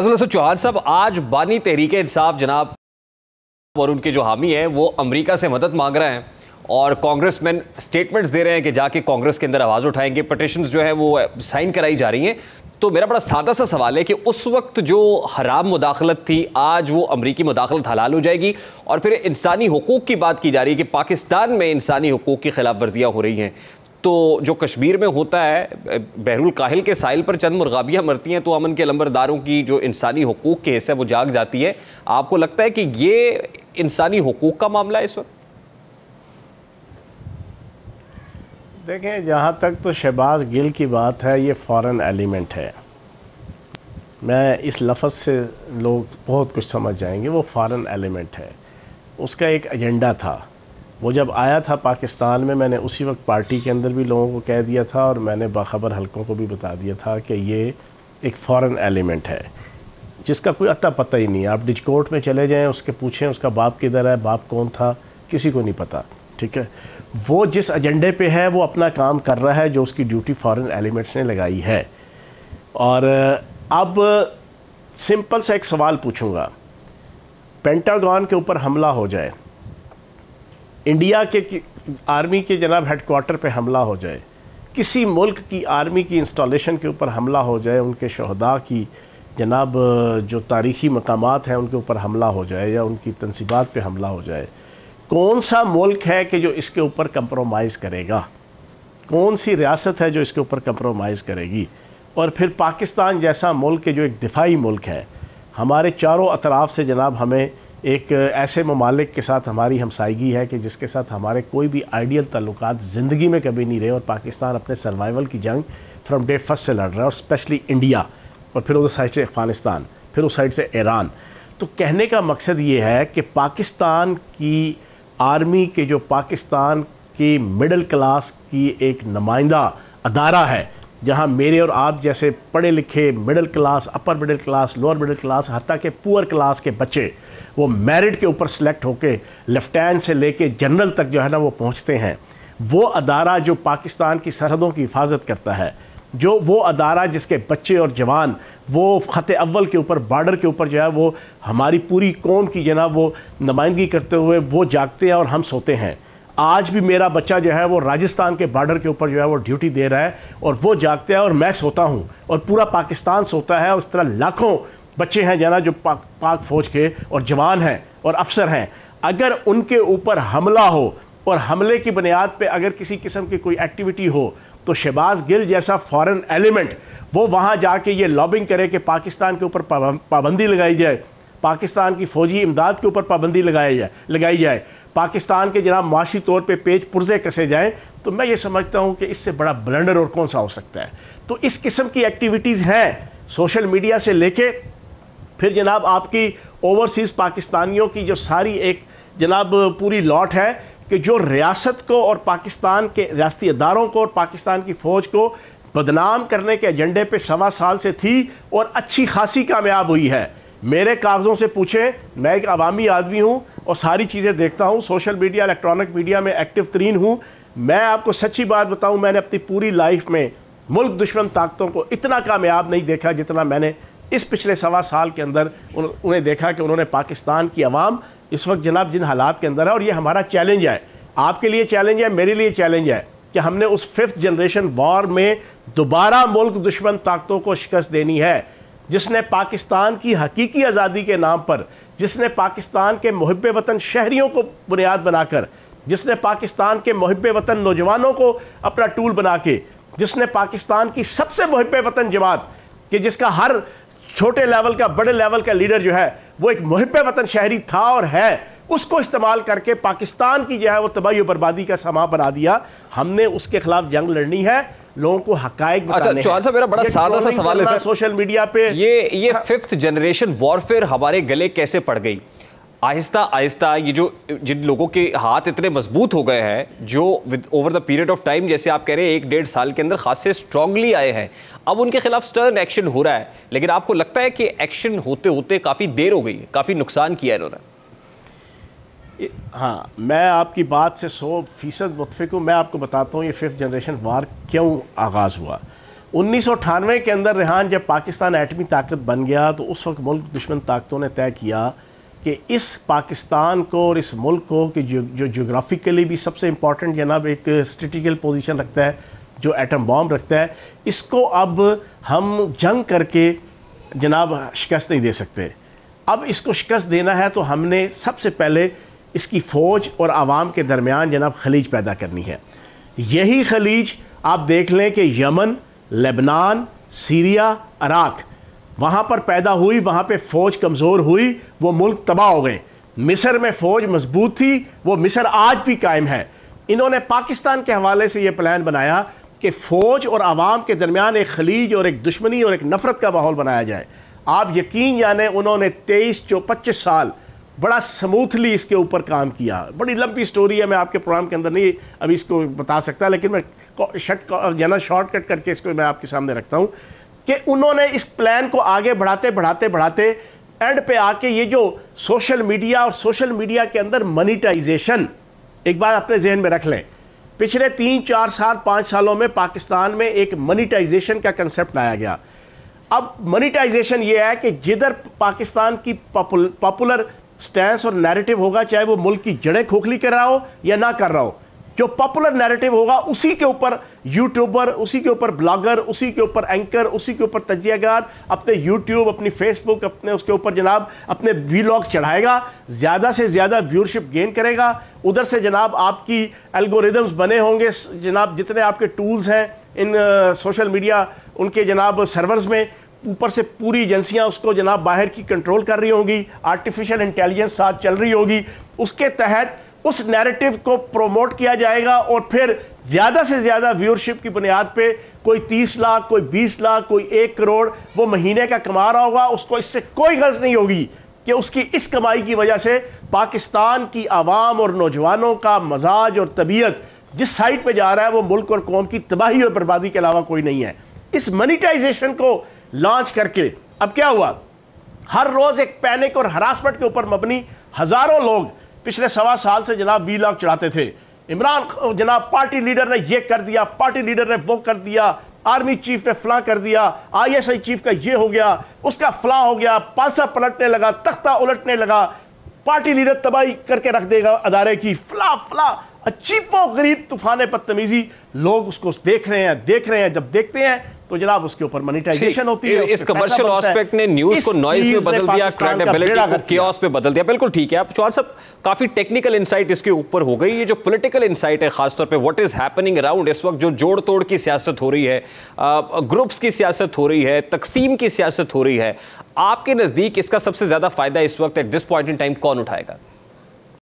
चौहान साहब आज बानी तहरीक इंसाफ जनाब और उनके जो हामी हैं वो अमेरिका से मदद मांग रहे हैं और कांग्रेस मैन स्टेटमेंट्स दे रहे हैं कि जाके कांग्रेस के अंदर आवाज़ उठाएंगे पटिशन जो है वो साइन कराई जा रही हैं तो मेरा बड़ा सादा सा सवाल है कि उस वक्त जो हराम मुदाखलत थी आज वो अमरीकी मुदाखलत हलाल हो जाएगी और फिर इंसानी हकूक़ की बात की जा रही है कि पाकिस्तान में इंसानी हकूक़ की खिलाफ वर्जियाँ हो रही हैं तो जो कश्मीर में होता है बहरुल काहिल के साइल पर चंद मुर्गाबियाँ मरती हैं तो अमन के लंबरदारों की जो इंसानी हकूक़ के हिस्से वो जाग जाती है आपको लगता है कि ये इंसानी हकूक़ का मामला है इस वक्त देखें जहाँ तक तो शहबाज गिल की बात है ये फॉरेन एलिमेंट है मैं इस लफ्ज़ से लोग बहुत कुछ समझ जाएंगे वो फॉरेन एलिमेंट है उसका एक एजेंडा था वो जब आया था पाकिस्तान में मैंने उसी वक्त पार्टी के अंदर भी लोगों को कह दिया था और मैंने बाखबर हलकों को भी बता दिया था कि ये एक फॉरेन एलिमेंट है जिसका कोई अता पता ही नहीं आप डिजकोट में चले जाएं उसके पूछें उसका बाप किधर है बाप कौन था किसी को नहीं पता ठीक है वो जिस एजेंडे पर है वो अपना काम कर रहा है जो उसकी ड्यूटी फ़ॉरन एलिमेंट्स ने लगाई है और अब सिंपल सा एक सवाल पूछूंगा पेंटागॉन के ऊपर हमला हो जाए इंडिया के आर्मी के जनाब हेडकोार्टर पे हमला हो जाए किसी मुल्क की आर्मी की इंस्टॉलेशन के ऊपर हमला हो जाए उनके शहदा की जनाब जो तारीखी मकाम हैं उनके ऊपर हमला हो जाए या उनकी तनसीबात पे हमला हो जाए कौन सा मुल्क है कि जो इसके ऊपर कंप्रोमाइज़ करेगा कौन सी रियासत है जो इसके ऊपर कंप्रोमाइज़ करेगी और फिर पाकिस्तान जैसा मुल्क जो एक दिफाही मुल्क है हमारे चारों अतराफ़ से जनाब हमें एक ऐसे ममालिक के साथ हमारी हमसाइगी है कि जिसके साथ हमारे कोई भी आइडियल तल्लुक ज़िंदगी में कभी नहीं रहे और पाकिस्तान अपने सर्वाइवल की जंग फ्राम डे फर्स्ट से लड़ रहा है और स्पेशली इंडिया और फिर उस साइड से अफ़गानिस्तान फिर उस साइड से ईरान तो कहने का मकसद ये है कि पाकिस्तान की आर्मी के जो पाकिस्तान की मिडल क्लास की एक नुमाइंदा अदारा है जहाँ मेरे और आप जैसे पढ़े लिखे middle class upper middle class lower middle class हती के पुअर क्लास के बच्चे वो मेरिट के ऊपर सेलेक्ट होके लेफ्टिनेंट से लेके जनरल तक जो है ना वो पहुँचते हैं वो अदारा जो पाकिस्तान की सरहदों की हिफाजत करता है जो वो अदारा जिसके बच्चे और जवान वो ख़त अव्वल के ऊपर बॉर्डर के ऊपर जो है वो हमारी पूरी कौम की जना वो नुमाइंदगी करते हुए वो जागते हैं और हम सोते हैं आज भी मेरा बच्चा जो है वो राजस्थान के बॉर्डर के ऊपर जो है वो ड्यूटी दे रहा है और वो जागते हैं और मैं सोता हूँ और पूरा पाकिस्तान सोता है उस तरह लाखों बच्चे हैं जाना जो पाक पाक फौज के और जवान हैं और अफसर हैं अगर उनके ऊपर हमला हो और हमले की बुनियाद पे अगर किसी किस्म की कोई एक्टिविटी हो तो शहबाज गिल जैसा फॉरेन एलिमेंट वो वहाँ जाके ये लॉबिंग करे कि पाकिस्तान के ऊपर पाबंदी लगाई जाए पाकिस्तान की फ़ौजी इमदाद के ऊपर पाबंदी लगाई जाए लगाई जाए पाकिस्तान के जनाब माशी तौर पे पेज पुर्जे कसे जाएं तो मैं ये समझता हूँ कि इससे बड़ा ब्लेंडर और कौन सा हो सकता है तो इस किस्म की एक्टिविटीज़ हैं सोशल मीडिया से लेके फिर जनाब आपकी ओवरसीज़ पाकिस्तानियों की जो सारी एक जनाब पूरी लॉट है कि जो रियासत को और पाकिस्तान के रियाती अदारों को और पाकिस्तान की फ़ौज को बदनाम करने के एजेंडे पे सवा साल से थी और अच्छी खासी कामयाब हुई है मेरे कागज़ों से पूछें मैं एक अवामी आदमी हूँ और सारी चीज़ें देखता हूँ सोशल मीडिया इलेक्ट्रॉनिक मीडिया में एक्टिव तरीन हूँ मैं आपको सच्ची बात बताऊँ मैंने अपनी पूरी लाइफ में मुल्क दुश्मन ताकतों को इतना कामयाब नहीं देखा जितना मैंने इस पिछले सवा साल के अंदर उन्हें देखा कि उन्होंने पाकिस्तान की आवाम इस वक्त जनाब जिन हालात के अंदर है और ये हमारा चैलेंज है आपके लिए चैलेंज है मेरे लिए चैलेंज है कि हमने उस फिफ्थ जनरेशन वॉर में दोबारा मुल्क दुश्मन ताकतों को शिकस्त देनी है जिसने पाकिस्तान की हकीकी आज़ादी के नाम पर जिसने पाकिस्तान के महब वतन शहरीों को बुनियाद बनाकर जिसने पाकिस्तान के महब वतन नौजवानों को अपना टूल बना के जिसने पाकिस्तान की सबसे महब वतन जमात कि जिसका हर छोटे लेवल का बड़े लेवल का लीडर जो है वो एक महब वतन शहरी था और है उसको इस्तेमाल करके पाकिस्तान की जो है वो तबाही और बर्बादी का समा बना दिया हमने उसके खिलाफ जंग लड़नी है लोगों को हकायक अच्छा चौहान साहब मेरा बड़ा सादा सा सवाल है सोशल मीडिया पे ये ये फिफ्थ जनरेशन वॉरफेयर हमारे गले कैसे पड़ गई आहिस्ता आहिस्ता ये जो जिन लोगों के हाथ इतने मजबूत हो गए हैं जो with over the period of time जैसे आप कह रहे हैं एक डेढ़ साल के अंदर खासे स्ट्रांगली आए हैं अब उनके खिलाफ स्टर्न एक्शन हो रहा है लेकिन आपको लगता है कि एक्शन होते होते काफ़ी देर हो गई है काफ़ी नुकसान किया है इन्होंने हाँ मैं आपकी बात से सौ फीसद मुतफ़िक हूँ मैं आपको बताता हूँ ये फिफ्थ जनरेशन वार क्यों आगाज़ हुआ उन्नीस सौ अठानवे के अंदर रिहान जब पाकिस्तान एटमी ताकत बन गया तो उस वक्त मुल्क दुश्मन ताकतों ने तय किया कि इस पाकिस्तान को और इस मुल्क को कि जो जो जोग्राफिकली भी सबसे इम्पॉर्टेंट जनाब एक स्ट्रेटिकल पोजिशन रखता है जो एटम बॉम्ब रखता है इसको अब हम जंग करके जनाब शिकस्त नहीं दे सकते अब इसको शिकस्त देना है तो हमने सबसे पहले इसकी फ़ौज और आवाम के दरमियान जनाब खलीज पैदा करनी है यही खलीज आप देख लें कि यमन लेबनान सीरिया अराक वहाँ पर पैदा हुई वहाँ पर फ़ौज कमज़ोर हुई वो मुल्क तबाह हो गए मिस्र में फ़ौज मजबूत थी वो मिस्र आज भी कायम है इन्होंने पाकिस्तान के हवाले से ये प्लान बनाया कि फ़ौज और आवाम के दरमियान एक खलीज और एक दुश्मनी और एक नफ़रत का माहौल बनाया जाए आप यकीन जाने उन्होंने तेईस चौ पच्चीस साल बड़ा स्मूथली इसके ऊपर काम किया बड़ी लंबी स्टोरी है मैं आपके प्रोग्राम के अंदर नहीं अभी इसको बता सकता लेकिन मैं शर्ट याना शॉर्टकट करके इसको मैं आपके सामने रखता हूँ कि उन्होंने इस प्लान को आगे बढ़ाते बढ़ाते बढ़ाते एंड पे आके ये जो सोशल मीडिया और सोशल मीडिया के अंदर मनीटाइजेशन एक बार अपने जहन में रख लें पिछले तीन चार साल पाँच सालों में पाकिस्तान में एक मनीटाइजेशन का कंसेप्ट लाया गया अब मनीटाइजेशन ये है कि जिधर पाकिस्तान की पॉपुलर स्टैंस और नैरेटिव होगा चाहे वो मुल्क की जड़ें खोखली कर रहा हो या ना कर रहा हो जो पॉपुलर नैरेटिव होगा उसी के ऊपर यूट्यूबर उसी के ऊपर ब्लॉगर उसी के ऊपर एंकर उसी के ऊपर तजियागार अपने यूट्यूब अपनी फेसबुक अपने उसके ऊपर जनाब अपने वीलॉग चढ़ाएगा ज़्यादा से ज़्यादा व्यूरशिप गेन करेगा उधर से जनाब आपकी एल्गोरिदम्स बने होंगे जनाब जितने आपके टूल्स हैं इन सोशल मीडिया उनके जनाब सर्वर्स में ऊपर से पूरी एजेंसियां उसको जनाब बाहर की कंट्रोल कर रही होंगी आर्टिफिशियल इंटेलिजेंस साथ चल रही होगी उसके तहत उस नैरेटिव को प्रोमोट किया जाएगा और फिर ज़्यादा से ज़्यादा व्यूअरशिप की बुनियाद पे कोई तीस लाख कोई बीस लाख कोई एक करोड़ वो महीने का कमा रहा होगा उसको इससे कोई गर्ज नहीं होगी कि उसकी इस कमाई की वजह से पाकिस्तान की आवाम और नौजवानों का मजाज और तबीयत जिस साइड पर जा रहा है वो मुल्क और कौम की तबाही और बर्बादी के अलावा कोई नहीं है इस मनीटाइजेशन को लॉन्च करके अब क्या हुआ हर रोज एक पैनिक और हरासमेंट के ऊपर मबनी हजारों लोग पिछले सवा साल से जनाब वी लॉग चढ़ाते थे इमरान जनाब पार्टी लीडर ने यह कर दिया पार्टी लीडर ने वो कर दिया आर्मी चीफ ने फ्ला कर दिया आईएसआई चीफ का ये हो गया उसका फला हो गया पासा पलटने लगा तख्ता उलटने लगा पार्टी लीडर तबाही करके रख देगा अदारे की फला फला अचीपो गरीब तूफान बदतमीजी लोग उसको देख रहे हैं देख रहे हैं जब देखते हैं तो जनाब उसके ऊपर मोनिटाइजेशन होती है इस कमर्शियल एस्पेक्ट ने न्यूज को नॉइज में बदल दिया क्रेडिबिलिटी को कियोस पे बदल दिया बिल्कुल ठीक है आप चौहान साहब काफी टेक्निकल इंसाइट इसके ऊपर हो गई ये जो पॉलिटिकल इंसाइट है खासतौर पे व्हाट इज हैपनिंग अराउंड इस वक्त जो जोड़ तोड़ की सियासत हो रही है ग्रुप्स की सियासत हो रही है तकसीम की सियासत हो रही है आपके नजदीक इसका सबसे ज्यादा फायदा इस वक्त at this point in time कौन उठाएगा